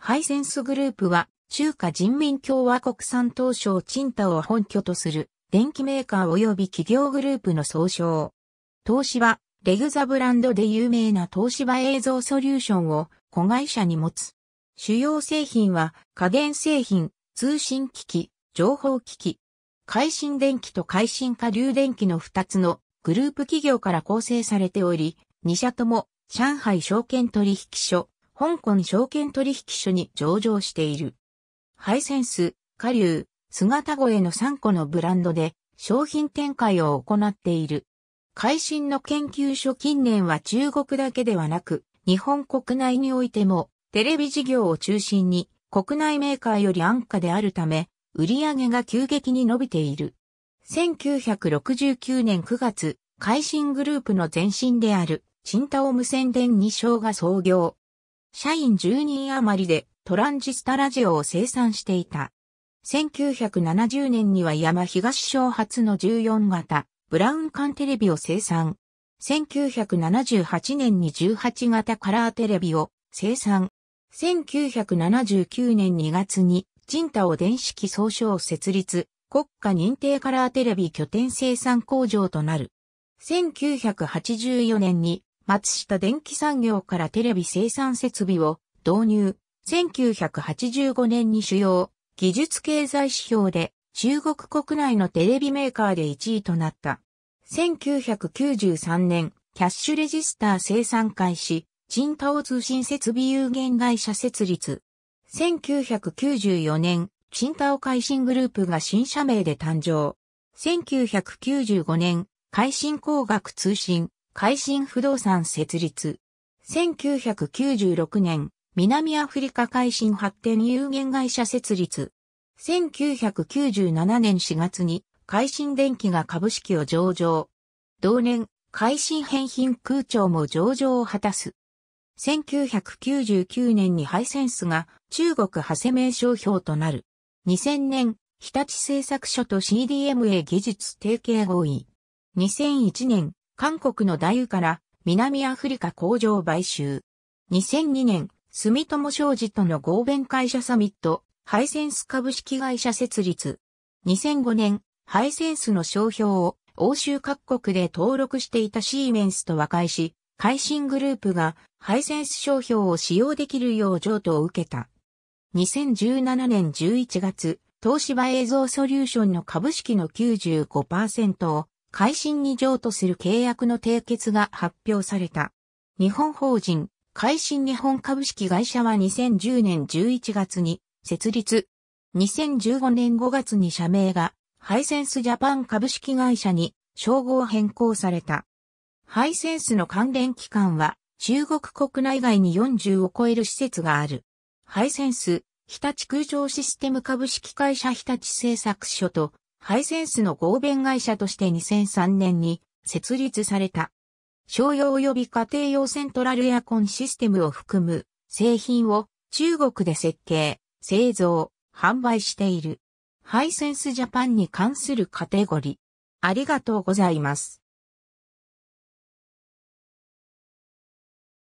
ハイセンスグループは、中華人民共和国産東証チンを本拠とする電機メーカー及び企業グループの総称。東芝、レグザブランドで有名な東芝映像ソリューションを子会社に持つ。主要製品は家電製品、通信機器、情報機器、回進電機と回進下流電機の2つのグループ企業から構成されており、2社とも上海証券取引所、香港証券取引所に上場している。ハイセンス、下流、姿越えの3個のブランドで商品展開を行っている。会心の研究所近年は中国だけではなく、日本国内においても、テレビ事業を中心に、国内メーカーより安価であるため、売上が急激に伸びている。1969年9月、会心グループの前身である、チンタオム宣伝2章が創業、社員10人余りでトランジスタラジオを生産していた。1970年には山東省初の14型ブラウン管テレビを生産。1978年に18型カラーテレビを生産。1979年2月にジンタオ電子機総称設立、国家認定カラーテレビ拠点生産工場となる。1984年に松下電機産業からテレビ生産設備を導入。1985年に主要技術経済指標で中国国内のテレビメーカーで1位となった。1993年、キャッシュレジスター生産開始、チンタオ通信設備有限会社設立。1994年、チンタオ会心グループが新社名で誕生。1995年、会心工学通信、海進不動産設立。1996年、南アフリカ海進発展有限会社設立。1997年4月に、海進電機が株式を上場。同年、海進返品空調も上場を果たす。1999年にハイセンスが中国派生名商標となる。2000年、日立製作所と CDMA 技術提携合意。2001年、韓国の大油から南アフリカ工場買収。2002年、住友商事との合弁会社サミット、ハイセンス株式会社設立。2005年、ハイセンスの商標を欧州各国で登録していたシーメンスと和解し、海進グループがハイセンス商標を使用できるよう譲渡を受けた。2017年11月、東芝映像ソリューションの株式の95%を改新に譲渡する契約の締結が発表された。日本法人、改新日本株式会社は2010年11月に設立。2015年5月に社名が、ハイセンスジャパン株式会社に称号変更された。ハイセンスの関連機関は、中国国内外に40を超える施設がある。ハイセンス、日立空調システム株式会社日立製作所とハイセンスの合弁会社として2003年に設立された。商用及び家庭用セントラルエアコンシステムを含む製品を中国で設計、製造、販売している。ハイセンスジャパンに関するカテゴリー。ありがとうございます。